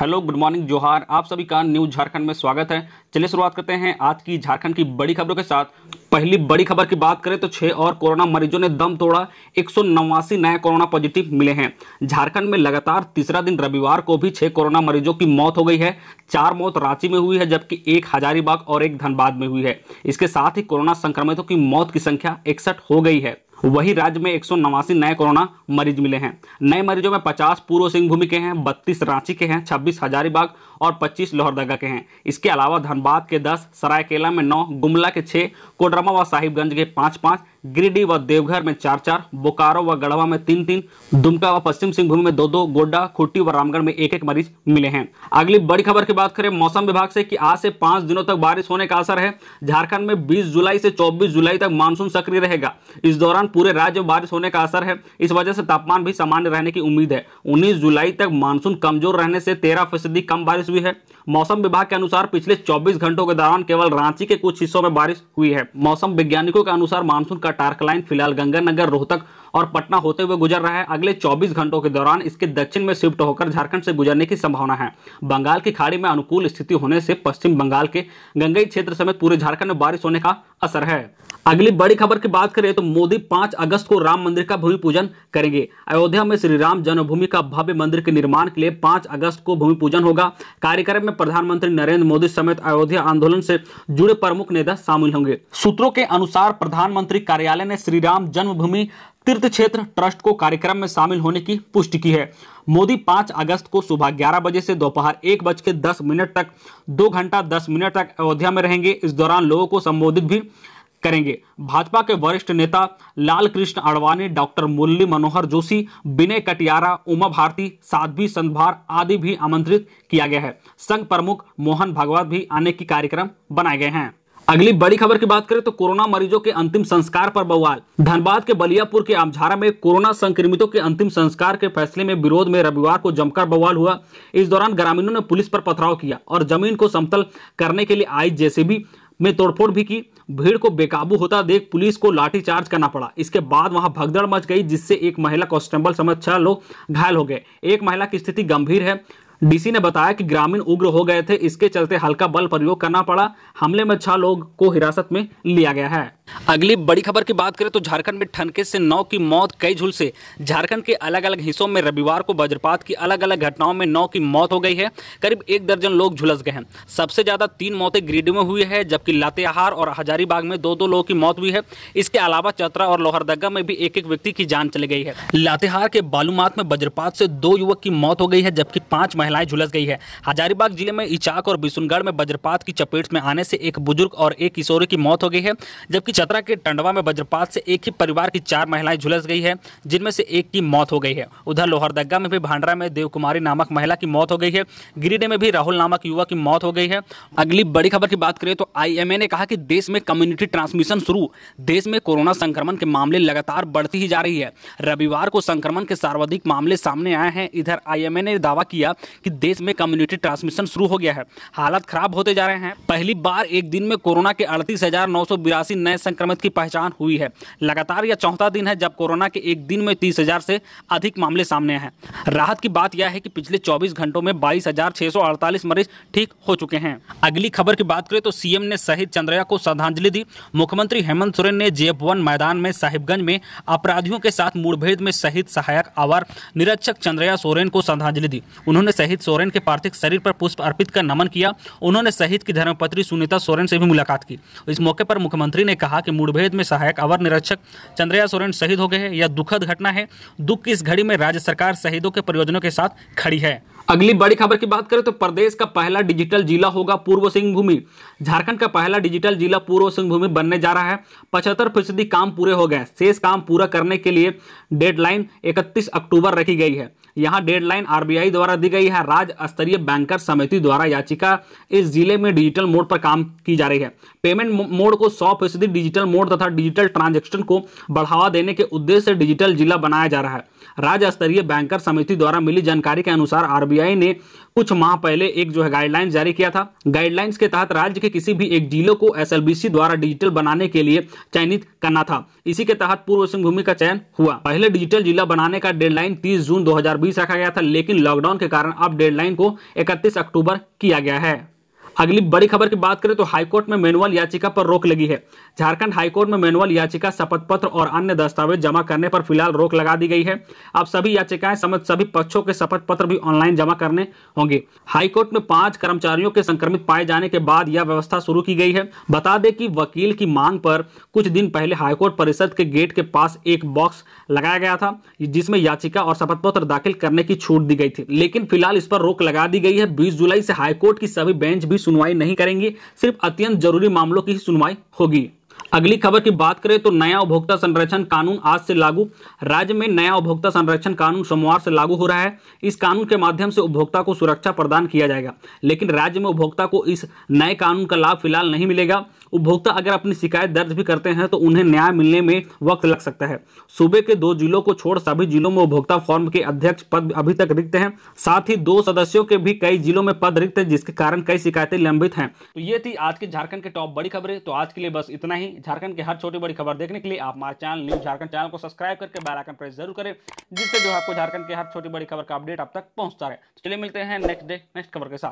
hello good morning जोहार आप सभी का न्यूज झारखंड में स्वागत है चलिए शुरुआत करते हैं आज की झारखंड की बड़ी खबरों के साथ पहली बड़ी खबर की बात करें तो छह और कोरोना मरीजों ने दम तोड़ा एक नए कोरोना पॉजिटिव मिले हैं झारखंड में लगातार तीसरा दिन रविवार को भी छह कोरोना मरीजों की मौत हो गई है चार मौत रांची में हुई है जबकि एक हजारीबाग और एक धनबाद में हुई है इसके साथ ही कोरोना संक्रमितों की मौत की संख्या इकसठ हो गई है वही राज्य में एक नए कोरोना मरीज मिले हैं नए मरीजों में 50 पूर्व सिंहभूमि के हैं 32 रांची के हैं 26 हजारीबाग और 25 लोहरदगा के हैं इसके अलावा धनबाद के 10 सरायकेला में 9 गुमला के 6 कोडरमा व साहिबगंज के 5 पाँच गिरिडीह व देवघर में चार चार बोकारो व गढ़वा में तीन तीन दुमका व पश्चिम सिंहभूम में दो दो गोड्डा खुट्टी व रामगढ़ में एक एक मरीज मिले हैं अगली बड़ी खबर की बात करें मौसम विभाग से कि आज से पांच दिनों तक बारिश होने का असर है झारखंड में बीस जुलाई से चौबीस जुलाई तक मानसून सक्रिय रहेगा इस दौरान पूरे राज्य में बारिश होने का असर है इस वजह से तापमान भी सामान्य रहने की उम्मीद है उन्नीस जुलाई तक मानसून कमजोर रहने से तेरह फीसदी कम बारिश हुई है मौसम विभाग के अनुसार पिछले चौबीस घंटों के दौरान केवल रांची के कुछ हिस्सों में बारिश हुई है मौसम वैज्ञानिकों के अनुसार मानसून का टार्क लाइन फिलहाल गंगानगर रोहतक और पटना होते हुए गुजर रहा है अगले 24 घंटों के दौरान इसके दक्षिण में शिफ्ट होकर झारखंड से गुजरने की संभावना है बंगाल की खाड़ी में अनुकूल स्थिति होने से पश्चिम बंगाल के गंगई क्षेत्र समेत पूरे झारखंड में बारिश होने का असर है अगली बड़ी खबर की बात करें तो मोदी 5 अगस्त को राम मंदिर का भूमि पूजन करेंगे अयोध्या में श्री राम जन्मभूमि का भव्य मंदिर के निर्माण के लिए 5 अगस्त को भूमि पूजन होगा कार्यक्रम में प्रधानमंत्री नरेंद्र मोदी समेत अयोध्या आंदोलन से जुड़े प्रमुख नेता शामिल होंगे सूत्रों के अनुसार प्रधानमंत्री कार्यालय ने श्री राम जन्मभूमि तीर्थ क्षेत्र ट्रस्ट को कार्यक्रम में शामिल होने की पुष्टि की है मोदी 5 अगस्त को सुबह 11 बजे से दोपहर एक बज के दस मिनट तक दो घंटा 10 मिनट तक अयोध्या में रहेंगे इस दौरान लोगों को संबोधित भी करेंगे भाजपा के वरिष्ठ नेता लाल कृष्ण अडवाणी डॉक्टर मुरली मनोहर जोशी विनय कटियारा उमा भारती साध्वी संतभार आदि भी आमंत्रित किया गया है संघ प्रमुख मोहन भागवत भी आने की कार्यक्रम बनाए गए हैं अगली बड़ी खबर की बात करें तो कोरोना मरीजों के अंतिम संस्कार पर बवाल धनबाद के बलियापुर के आमझारा में कोरोना संक्रमितों के अंतिम संस्कार के फैसले में विरोध में रविवार को जमकर बवाल हुआ इस दौरान ग्रामीणों ने पुलिस पर पथराव किया और जमीन को समतल करने के लिए आई जेसीबी में तोड़फोड़ भी की भीड़ को बेकाबू होता देख पुलिस को लाठीचार्ज करना पड़ा इसके बाद वहां भगदड़ मच गई जिससे एक महिला कांस्टेबल समेत छह लोग घायल हो गए एक महिला की स्थिति गंभीर है डीसी ने बताया कि ग्रामीण उग्र हो गए थे इसके चलते हल्का बल प्रयोग करना पड़ा हमले में छह लोग को हिरासत में लिया गया है अगली बड़ी खबर की बात करें तो झारखंड में ठनके से नौ की मौत कई झुल से झारखंड के अलग अलग हिस्सों में रविवार को वज्रपात की अलग अलग घटनाओं में नौ की मौत हो गई है करीब एक दर्जन लोग झुलस गए हैं सबसे ज्यादा तीन मौतें गिरिडीह में हुई है जबकि लातेहार और हजारीबाग में दो दो लोगों की मौत हुई है इसके अलावा चतरा और लोहरदगा में भी एक एक व्यक्ति की जान चली गई है लातेहार के बालूमात में वज्रपात से दो युवक की मौत हो गई है जबकि पांच महिलाएं झुलस गई है हजारीबाग जिले में इचाक और बिशुनगढ़ में वज्रपात की चपेट में आने से एक बुजुर्ग और एक किशोरी की मौत हो गई है जबकि चतरा के टंडवा में वज्रपात से एक ही परिवार की चार महिलाएं झुलस गई है जिनमें से एक की मौत हो गई है उधर लोहरदगा में भी भांडरा में देवकुमारी नामक महिला की मौत हो गई है गिरिडे में भी राहुल नामक युवा की मौत हो गई है अगली बड़ी खबर की बात करें तो आईएमए ने कहा कि देश में कम्युनिटी ट्रांसमिशन शुरू देश में कोरोना संक्रमण के मामले लगातार बढ़ती ही जा रही है रविवार को संक्रमण के सर्वाधिक मामले सामने आए हैं इधर आई ने दावा किया कि देश में कम्युनिटी ट्रांसमिशन शुरू हो गया है हालात खराब होते जा रहे हैं पहली बार एक दिन में कोरोना के अड़तीस नए संक्रमित की पहचान हुई है लगातार यह चौथा दिन है जब कोरोना के एक दिन में तीस हजार से अधिक मामले सामने हैं राहत की बात यह है कि पिछले 24 घंटों में बाईस मरीज ठीक हो चुके हैं अगली खबर की बात करें तो सीएम ने शहीद चंद्रया को श्रद्धांजलि दी मुख्यमंत्री हेमंत सोरेन ने जेएफ मैदान में साहिबगंज में अपराधियों के साथ मुठभेड़ में शहीद सहायक आवार निरीक्षक चंद्रया सोरेन को श्रद्धांजलि दी उन्होंने शहीद सोरेन के पार्थिव शरीर पर पुष्प अर्पित कर नमन किया उन्होंने शहीद की धर्मपत्री सुनीता सोरेन से भी मुलाकात की इस मौके पर मुख्यमंत्री ने कहा कहा कि मुठभेद में सहायक अवर निरीक्षक चंद्रया सोरेन शहीद हो गए हैं यह दुखद घटना है दुख की इस घड़ी में राज्य सरकार शहीदों के परियोजनों के साथ खड़ी है अगली बड़ी खबर की बात करें तो प्रदेश का पहला डिजिटल जिला होगा पूर्व सिंहभूमि झारखंड का पहला डिजिटल जिला पूर्व सिंहभूमि बनने जा रहा है पचहत्तर फीसदी काम पूरे हो गए शेष काम पूरा करने के लिए डेडलाइन 31 अक्टूबर रखी गई है यहां डेडलाइन आरबीआई द्वारा दी गई है राज्य स्तरीय बैंकर समिति द्वारा याचिका इस जिले में डिजिटल मोड पर काम की जा रही है पेमेंट मोड को सौ डिजिटल मोड तथा डिजिटल ट्रांजेक्शन को बढ़ावा देने के उद्देश्य से डिजिटल जिला बनाया जा रहा है राज्य स्तरीय बैंकर समिति द्वारा मिली जानकारी के अनुसार आरबीआई ने कुछ माह पहले एक जो है गाइडलाइंस जारी किया था गाइडलाइंस के तहत राज्य के किसी भी एक जिले को एसएलबीसी द्वारा डिजिटल बनाने के लिए चयनित करना था इसी के तहत पूर्व सिंहभूमि का चयन हुआ पहले डिजिटल जिला बनाने का डेडलाइन 30 जून 2020 रखा गया था लेकिन लॉकडाउन के कारण अब डेडलाइन को 31 अक्टूबर किया गया है अगली बड़ी खबर की बात करें तो हाईकोर्ट में मैनुअल याचिका पर रोक लगी है झारखंड हाईकोर्ट में मैनुअल याचिका शपथ पत्र और अन्य दस्तावेज जमा करने पर फिलहाल रोक लगा दी गई है अब सभी याचिकाएं समेत सभी पक्षों के शपथ पत्र भी ऑनलाइन जमा करने होंगे हाईकोर्ट में पांच कर्मचारियों के संक्रमित पाए जाने के बाद यह व्यवस्था शुरू की गई है बता दें कि वकील की मांग पर कुछ दिन पहले हाईकोर्ट परिषद के गेट के पास एक बॉक्स लगाया गया था जिसमें याचिका और शपथ पत्र दाखिल करने की छूट दी गई थी लेकिन फिलहाल इस पर रोक लगा दी गई है बीस जुलाई से हाईकोर्ट की सभी बेंच भी सुनवाई नहीं करेंगी सिर्फ अत्यंत जरूरी मामलों की ही सुनवाई होगी अगली खबर की बात करें तो नया उपभोक्ता संरक्षण कानून आज से लागू राज्य में नया उपभोक्ता संरक्षण कानून सोमवार से लागू हो रहा है इस कानून के माध्यम से उपभोक्ता को सुरक्षा प्रदान किया जाएगा लेकिन राज्य में उपभोक्ता को इस नए कानून का लाभ फिलहाल नहीं मिलेगा उपभोक्ता अगर अपनी शिकायत दर्ज भी करते हैं तो उन्हें न्याय मिलने में वक्त लग सकता है सूबे के दो जिलों को छोड़ सभी जिलों में उपभोक्ता फॉर्म के अध्यक्ष पद अभी तक रिक्त हैं साथ ही दो सदस्यों के भी कई जिलों में पद रिक्त है जिसके कारण कई शिकायतें लंबित हैं तो ये थी आज के झारखंड के टॉप बड़ी खबरें तो आज के लिए बस इतना ही झारखंड के हर छोटी बड़ी खबर देखने के लिए आप हमारे चैनल न्यूज झारखंड चैनल को सब्सक्राइब करके बैलाइकन प्रेस जरूर करें जिससे जो आपको झारखंड के हर छोटी बड़ी खबर का अपडेट आप तक पहुंचता रहे तो चलिए मिलते हैं नेक्स्ट डे नेक्स्ट खबर के साथ